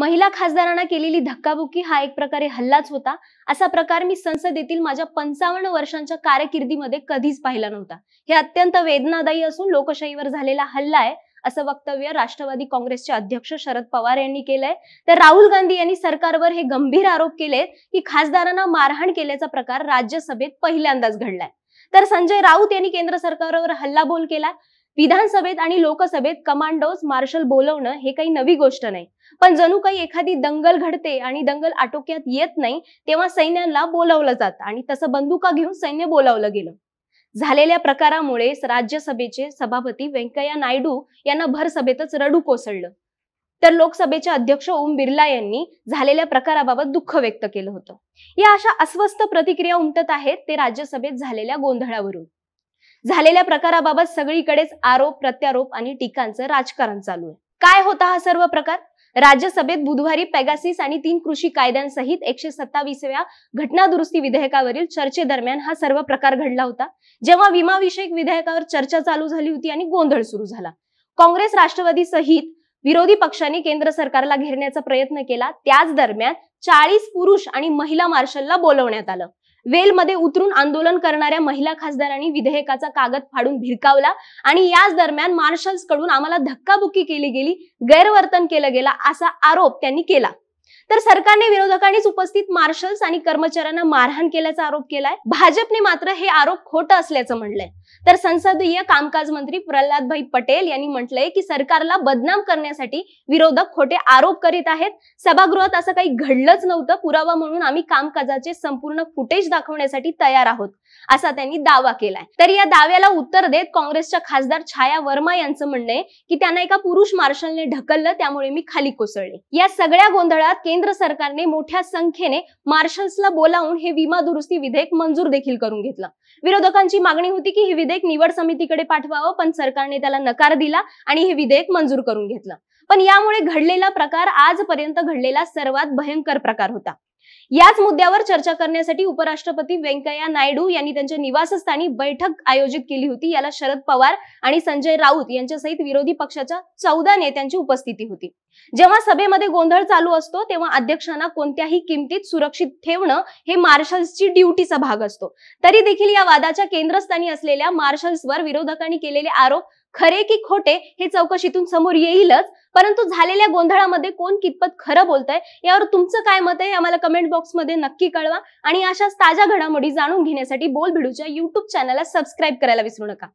महिला खासदारांना केलेली धक्काबुक्की हा एक प्रकारे हल्लाच होता असा प्रकार मी संसदेतील माझ्या पंचावन्न वर्षांच्या कारकिर्दीमध्ये कधीच पाहिला नव्हता हे अत्यंत वेदनादायी असून लोकशाहीवर झालेला हल्ला आहे असं वक्तव्य राष्ट्रवादी काँग्रेसचे अध्यक्ष शरद पवार यांनी केलंय तर राहुल गांधी यांनी सरकारवर हे गंभीर आरोप केलेत की खासदारांना मारहाण केल्याचा प्रकार राज्यसभेत पहिल्यांदाच घडलाय तर संजय राऊत यांनी केंद्र सरकारवर हल्लाबोल केला विधानसभेत आणि लोकसभेत कमांडोज मार्शल बोलवणं हे काही नवी गोष्ट नाही पण जणू काही एखादी दंगल घडते आणि दंगल आटोक्यात येत नाही तेव्हा सैन्याला बोलावलं जातं आणि तसं बंदुका घेऊन सैन्य बोलावलं गेलं झालेल्या प्रकारामुळे राज्यसभेचे सभापती व्यंकय्या नायडू यांना भरसभेतच रडू कोसळलं तर लोकसभेचे अध्यक्ष ओम बिर्ला यांनी झालेल्या प्रकाराबाबत दुःख व्यक्त केलं होतं या अशा अस्वस्थ प्रतिक्रिया उमटत आहेत ते राज्यसभेत झालेल्या गोंधळावरून झालेल्या प्रकाराबाबत सगळीकडेच आरोप प्रत्यारोप आणि टीकांचं राजकारण चालू आहे काय होता हा सर्व प्रकार राज्यसभेत बुधवारी पेगासिस आणि तीन कृषी कायद्यांसहित एकशे सत्तावीसव्या घटनादुरुस्ती विधेयकावरील चर्चेदरम्यान हा सर्व प्रकार घडला होता जेव्हा विमाविषयक विधेयकावर चर्चा चालू झाली होती आणि गोंधळ सुरू झाला काँग्रेस राष्ट्रवादी सहित विरोधी पक्षांनी केंद्र सरकारला घेरण्याचा प्रयत्न केला त्याच दरम्यान चाळीस पुरुष आणि महिला मार्शलला बोलवण्यात आलं वेलमध्ये उतरून आंदोलन करणाऱ्या महिला खासदारांनी विधेयकाचा कागद फाडून भिरकावला आणि याच दरम्यान मार्शल्स कडून आम्हाला धक्काबुक्की केली गेली गैरवर्तन केलं गेला असा आरोप त्यांनी केला तर सरकारने विरोधकांनीच उपस्थित मार्शल्स आणि कर्मचाऱ्यांना मारहाण केल्याचा आरोप केलाय भाजपने मात्र हे आरोप खोटं असल्याचं म्हणलंय तर संसदीय कामकाज मंत्री प्रल्हादभाई पटेल यांनी म्हटलंय की सरकारला बदनाम करण्यासाठी विरोधक खोटे आरोप करीत आहेत सभागृहात असं काही घडलंच नव्हतं पुरावा म्हणून आम्ही कामकाजाचे संपूर्ण फुटेज दाखवण्यासाठी तयार आहोत असा त्यांनी दावा केलाय तर या दाव्याला उत्तर देत काँग्रेसच्या खासदार छाया वर्मा यांचं म्हणणं आहे की त्यांना एका पुरुष मार्शलने ढकललं त्यामुळे मी खाली कोसळले या सगळ्या गोंधळात केंद्र सरकारने मोठ्या संख्येने मार्शल्सला बोलावून हे विमा दुरुस्ती विधेयक मंजूर देखील करून घेतलं विरोधकांची मागणी होती की हे विधेयक निवड समितीकडे पाठवावं पण सरकारने त्याला नकार दिला आणि हे विधेयक मंजूर करून घेतलं पण यामुळे घडलेला प्रकार आजपर्यंत घडलेला सर्वात भयंकर प्रकार होता याच मुद्द्यावर चर्चा करण्यासाठी उपराष्ट्रपती व्यंकय्या नायडू यांनी त्यांच्या निवासस्थानी बैठक आयोजित केली होती याला शरद पवार आणि संजय राऊत यांच्यासहित विरोधी पक्षाच्या चौदा नेत्यांची उपस्थिती होती जेव्हा सभेमध्ये गोंधळ चालू असतो तेव्हा अध्यक्षांना कोणत्याही किमतीत सुरक्षित ठेवणं हे मार्शल्सची ड्युटीचा भाग असतो तरी देखील या वादाच्या केंद्रस्थानी असलेल्या मार्शल्सवर विरोधकांनी केलेले आरोप खरे की खोटे हे चौकशीतून समोर येईलच परंतु झालेल्या गोंधळामध्ये कोण कितपत खरं बोलतंय यावर तुमचं काय मत आहे आम्हाला कमेंट बॉक्समध्ये नक्की कळवा आणि अशाच ताज्या घडामोडी जाणून घेण्यासाठी बोल भिडूच्या युट्यूब चॅनलला सबस्क्राईब करायला विसरू नका